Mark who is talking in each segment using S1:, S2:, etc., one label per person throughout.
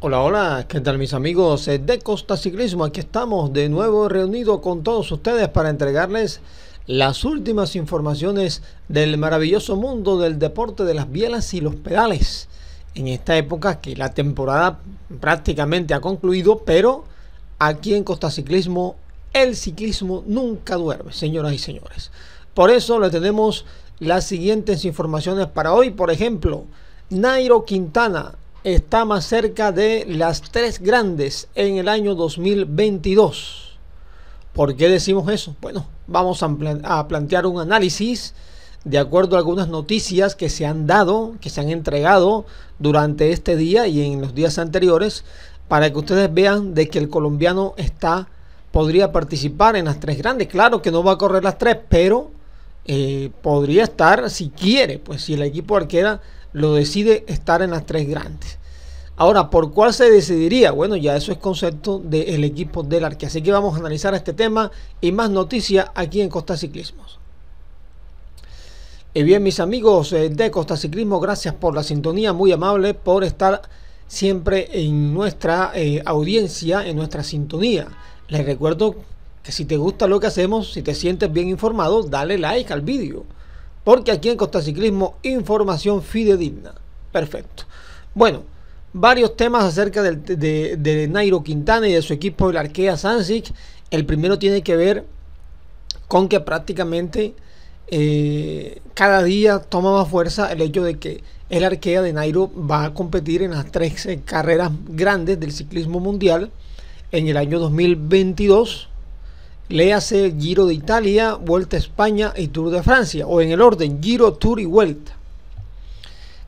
S1: Hola, hola, ¿qué tal mis amigos de Costa Ciclismo? Aquí estamos de nuevo reunidos con todos ustedes para entregarles las últimas informaciones del maravilloso mundo del deporte de las bielas y los pedales. En esta época que la temporada prácticamente ha concluido, pero aquí en Costa Ciclismo el ciclismo nunca duerme, señoras y señores. Por eso les tenemos las siguientes informaciones para hoy, por ejemplo, Nairo Quintana está más cerca de las tres grandes en el año 2022. ¿Por qué decimos eso? Bueno, vamos a, plantear un análisis de acuerdo a algunas noticias que se han dado, que se han entregado durante este día y en los días anteriores, para que ustedes vean de que el colombiano está podría participar en las tres grandes. Claro que no va a correr las tres, pero eh, podría estar si quiere, pues si el equipo arquera lo decide estar en las tres grandes. Ahora, ¿por cuál se decidiría? Bueno, ya eso es concepto del equipo del Arque. Así que vamos a analizar este tema y más noticias aquí en Costa Ciclismos. Y eh, bien, mis amigos eh, de Costa Ciclismo, gracias por la sintonía, muy amable, por estar siempre en nuestra eh, audiencia, en nuestra sintonía. Les recuerdo que si te gusta lo que hacemos, si te sientes bien informado, dale like al vídeo. Porque aquí en Costa Ciclismo, información fidedigna. Perfecto. Bueno varios temas acerca de, Nairo Quintana y de su equipo, el Arkea Sansic. El primero tiene que ver con que prácticamente eh, cada día toma más fuerza el hecho de que el Arkea de Nairo va a competir en las 13 carreras grandes del ciclismo mundial en el año 2022. Le hace Giro de Italia, Vuelta a España y Tour de Francia, o en el orden Giro, Tour y Vuelta.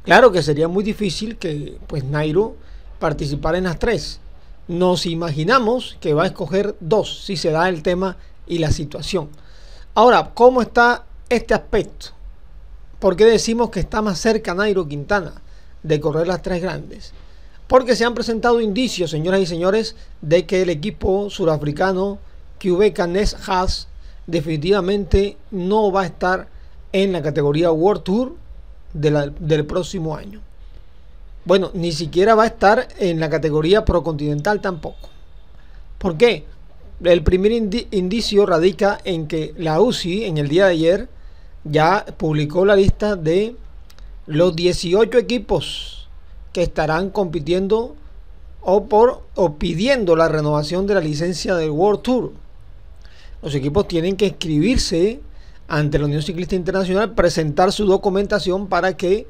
S1: Claro que sería muy difícil que pues Nairo participara en las tres. Nos imaginamos que va a escoger dos si se da el tema y la situación. Ahora, ¿cómo está este aspecto? ¿Por qué decimos que está más cerca Nairo Quintana de correr las tres grandes? Porque se han presentado indicios, señoras y señores, de que el equipo surafricano QVK Nes Haas definitivamente no va a estar en la categoría World Tour del próximo año. Bueno, ni siquiera va a estar en la categoría procontinental tampoco. ¿Por qué? El primer indicio radica en que la UCI en el día de ayer ya publicó la lista de los 18 equipos que estarán compitiendo o, o pidiendo la renovación de la licencia del World Tour. Los equipos tienen que inscribirse ante la Unión Ciclista Internacional presentar su documentación para que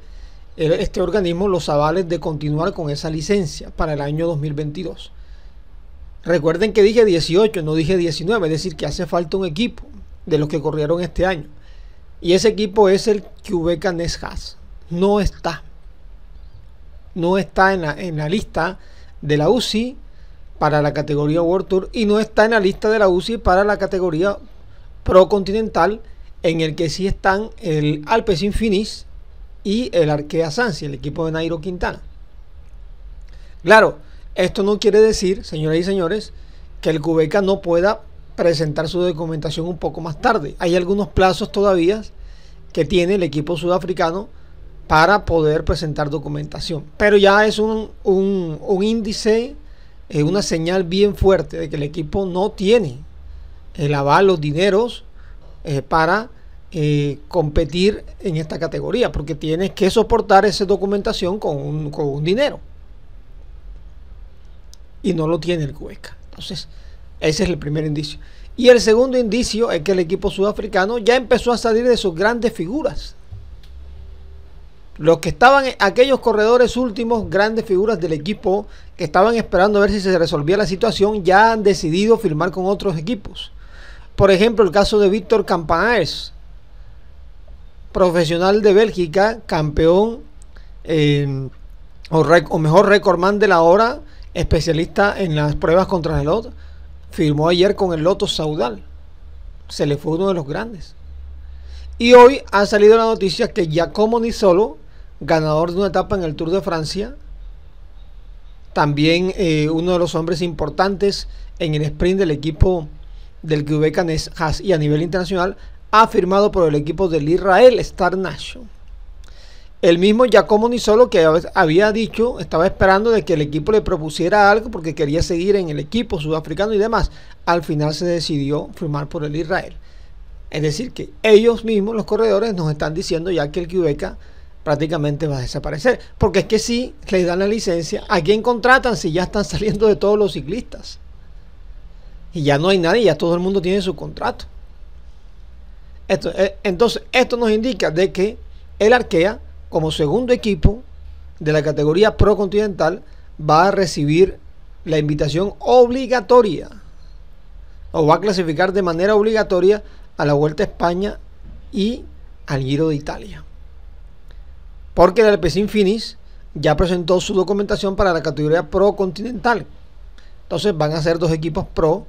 S1: eh, este organismo los avale de continuar con esa licencia para el año 2022. Recuerden que dije 18, no dije 19, es decir, que hace falta un equipo de los que corrieron este año. Y ese equipo es el QVK Neshas. No está. No está en la, en la lista de la UCI para la categoría World Tour y no está en la lista de la UCI para la categoría Pro Continental en el que sí están el Alpes Infinis y el Arkea Sansi, el equipo de Nairo Quintana. Claro, esto no quiere decir, señoras y señores, que el Cubeca no pueda presentar su documentación un poco más tarde. Hay algunos plazos todavía que tiene el equipo sudafricano para poder presentar documentación. Pero ya es un, índice, eh, una señal bien fuerte de que el equipo no tiene el eh, aval, los dineros eh, para eh, competir en esta categoría, porque tienes que soportar esa documentación con un, con un dinero. Y no lo tiene el Cueca. Entonces, ese es el primer indicio. Y el segundo indicio es que el equipo sudafricano ya empezó a salir de sus grandes figuras. Los que estaban, aquellos corredores últimos, grandes figuras del equipo, que estaban esperando a ver si se resolvía la situación, ya han decidido firmar con otros equipos. Por ejemplo, el caso de Víctor Campanaes, profesional de Bélgica, campeón o, mejor recordman de la hora, especialista en las pruebas contra el Lot, firmó ayer con el Loto Saudal. Se le fue uno de los grandes. Y hoy ha salido la noticia que Giacomo Nisolo, ganador de una etapa en el Tour de Francia, también eh, uno de los hombres importantes en el sprint del equipo del que Nes y a nivel internacional ha firmado por el equipo del Israel Star Nation. El mismo Giacomo Nisolo que había dicho, estaba esperando de que el equipo le propusiera algo porque quería seguir en el equipo sudafricano y demás. Al final se decidió firmar por el Israel. Es decir, que ellos mismos, los corredores, nos están diciendo ya que el Quebeca prácticamente va a desaparecer. Porque es que si les dan la licencia, ¿a quién contratan si ya están saliendo de todos los ciclistas? Y ya no hay nadie, ya todo el mundo tiene su contrato. Esto, eh, entonces, esto nos indica de que el Arkea, como segundo equipo de la categoría Pro Continental, va a recibir la invitación obligatoria o va a clasificar de manera obligatoria a la Vuelta a España y al Giro de Italia. Porque el Alpecin Finis ya presentó su documentación para la categoría Pro Continental. Entonces van a ser dos equipos Pro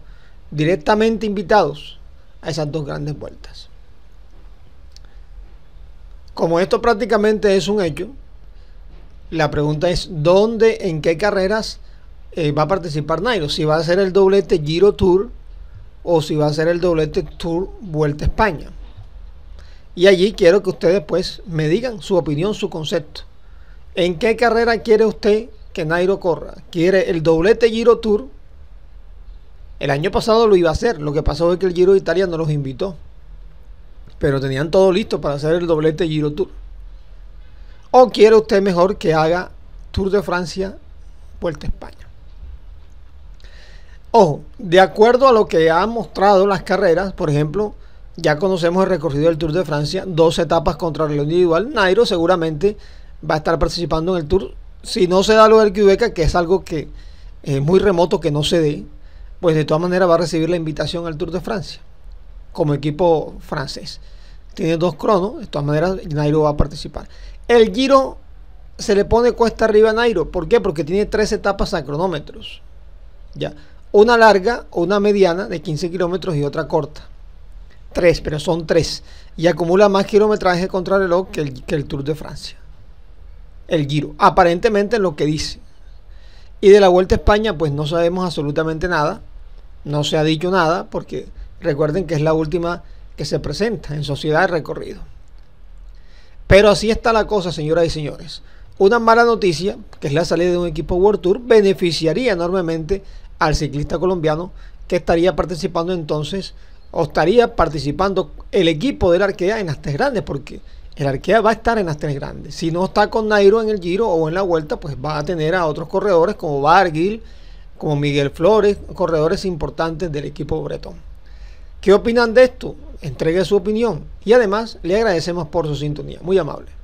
S1: directamente invitados a esas dos grandes vueltas. Como esto prácticamente es un hecho, la pregunta es dónde, en qué carreras eh, va a participar Nairo, si va a ser el doblete Giro Tour o si va a ser el doblete Tour Vuelta a España. Y allí quiero que ustedes pues me digan su opinión, su concepto. ¿En qué carrera quiere usted que Nairo corra? ¿Quiere el doblete Giro Tour el año pasado lo iba a hacer, lo que pasó es que el Giro de Italia no los invitó. Pero tenían todo listo para hacer el doblete Giro Tour. ¿O quiere usted mejor que haga Tour de Francia, Vuelta a España? Ojo, de acuerdo a lo que han mostrado las carreras, por ejemplo, ya conocemos el recorrido del Tour de Francia, dos etapas contra el individual. Nairo seguramente va a estar participando en el Tour. Si no se da lo del Quebec, que es algo que es muy remoto que no se dé, pues de todas maneras va a recibir la invitación al Tour de Francia como equipo francés. Tiene dos cronos, de todas maneras Nairo va a participar. El Giro se le pone cuesta arriba a Nairo, ¿por qué? Porque tiene tres etapas a cronómetros. Ya, una larga, una mediana de 15 kilómetros y otra corta. Tres, pero son tres. Y acumula más kilometraje contra el que el, que el Tour de Francia. El Giro, aparentemente en lo que dice. Y de la Vuelta a España, pues no sabemos absolutamente nada no se ha dicho nada porque recuerden que es la última que se presenta en Sociedad de Recorrido. Pero así está la cosa, señoras y señores. Una mala noticia, que es la salida de un equipo World Tour, beneficiaría enormemente al ciclista colombiano que estaría participando entonces, o estaría participando el equipo del Arkea en las tres grandes, porque el Arkea va a estar en las tres grandes. Si no está con Nairo en el Giro o en la Vuelta, pues va a tener a otros corredores como Barguil, como Miguel Flores, corredores importantes del equipo bretón. ¿Qué opinan de esto? Entregue su opinión y además le agradecemos por su sintonía. Muy amable.